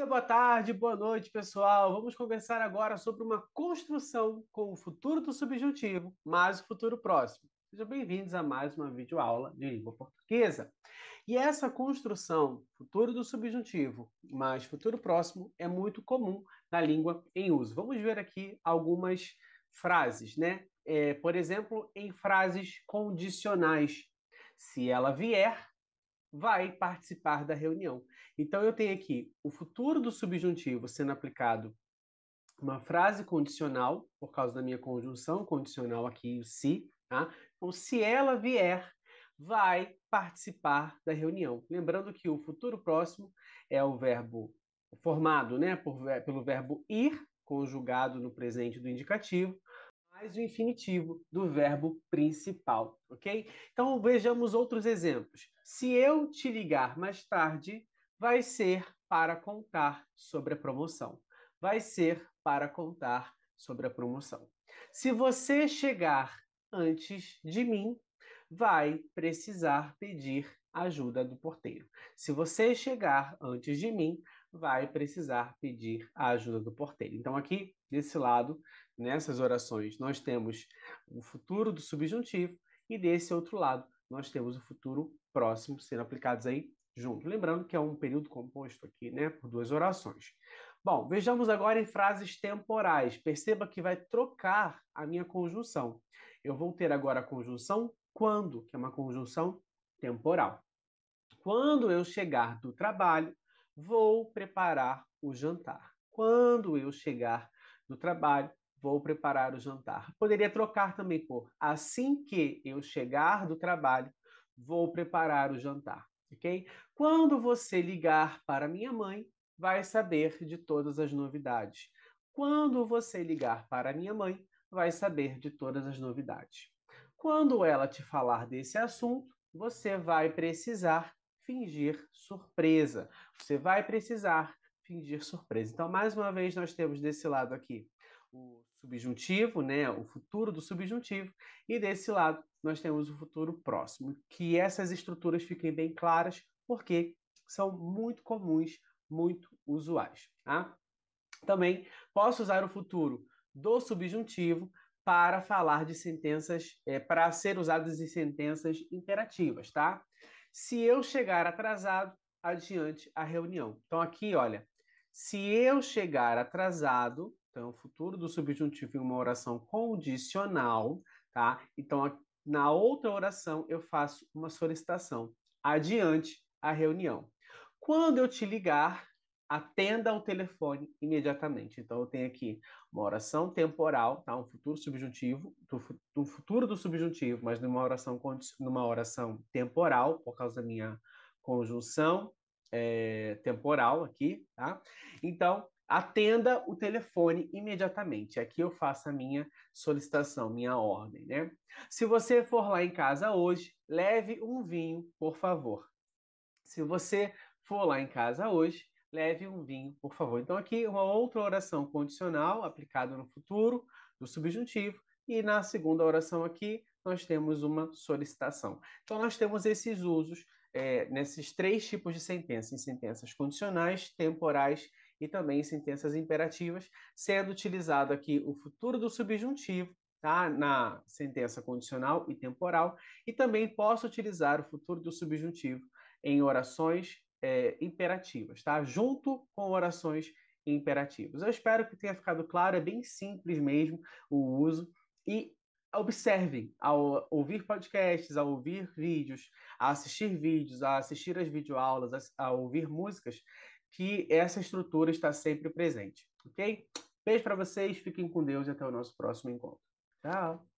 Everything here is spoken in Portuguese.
dia, boa tarde, boa noite, pessoal. Vamos conversar agora sobre uma construção com o futuro do subjuntivo, mas o futuro próximo. Sejam bem-vindos a mais uma videoaula de língua portuguesa. E essa construção, futuro do subjuntivo mas futuro próximo, é muito comum na língua em uso. Vamos ver aqui algumas frases, né? É, por exemplo, em frases condicionais. Se ela vier, vai participar da reunião. Então, eu tenho aqui o futuro do subjuntivo sendo aplicado uma frase condicional, por causa da minha conjunção condicional aqui, o se, tá? Então, se ela vier, vai participar da reunião. Lembrando que o futuro próximo é o verbo formado né, por, pelo verbo ir, conjugado no presente do indicativo, mais o infinitivo do verbo principal, ok? Então vejamos outros exemplos. Se eu te ligar mais tarde, vai ser para contar sobre a promoção. Vai ser para contar sobre a promoção. Se você chegar antes de mim, vai precisar pedir ajuda do porteiro. Se você chegar antes de mim, vai precisar pedir a ajuda do porteiro. Então, aqui, desse lado, nessas orações, nós temos o futuro do subjuntivo e desse outro lado, nós temos o futuro próximo sendo aplicados aí junto. Lembrando que é um período composto aqui, né, por duas orações. Bom, vejamos agora em frases temporais. Perceba que vai trocar a minha conjunção. Eu vou ter agora a conjunção quando, que é uma conjunção temporal. Quando eu chegar do trabalho, Vou preparar o jantar. Quando eu chegar do trabalho, vou preparar o jantar. Poderia trocar também por assim que eu chegar do trabalho, vou preparar o jantar, ok? Quando você ligar para minha mãe, vai saber de todas as novidades. Quando você ligar para minha mãe, vai saber de todas as novidades. Quando ela te falar desse assunto, você vai precisar fingir surpresa. Você vai precisar fingir surpresa. Então, mais uma vez, nós temos desse lado aqui o subjuntivo, né, o futuro do subjuntivo, e desse lado nós temos o futuro próximo. Que essas estruturas fiquem bem claras, porque são muito comuns, muito usuais. Tá? Também posso usar o futuro do subjuntivo para falar de sentenças, é, para ser usadas em sentenças imperativas, tá? Se eu chegar atrasado, adiante a reunião. Então, aqui, olha, se eu chegar atrasado, então, o futuro do subjuntivo em uma oração condicional, tá? Então, na outra oração, eu faço uma solicitação. Adiante a reunião. Quando eu te ligar, atenda ao telefone imediatamente. Então, eu tenho aqui uma oração temporal, tá? um futuro subjuntivo, do, do futuro do subjuntivo, mas numa oração, numa oração temporal, por causa da minha conjunção é, temporal aqui, tá? Então, atenda o telefone imediatamente. Aqui eu faço a minha solicitação, minha ordem, né? Se você for lá em casa hoje, leve um vinho, por favor. Se você for lá em casa hoje, leve um vinho, por favor. Então, aqui uma outra oração condicional aplicada no futuro, do subjuntivo, e na segunda oração aqui, nós temos uma solicitação. Então, nós temos esses usos é, nesses três tipos de sentença, em sentenças condicionais, temporais e também em sentenças imperativas, sendo utilizado aqui o futuro do subjuntivo, tá? na sentença condicional e temporal, e também posso utilizar o futuro do subjuntivo em orações é, imperativas, tá? Junto com orações imperativas. Eu espero que tenha ficado claro, é bem simples mesmo o uso. E observem, ao ouvir podcasts, ao ouvir vídeos, a assistir vídeos, a assistir as videoaulas, a, a ouvir músicas, que essa estrutura está sempre presente, ok? Beijo para vocês, fiquem com Deus e até o nosso próximo encontro. Tchau!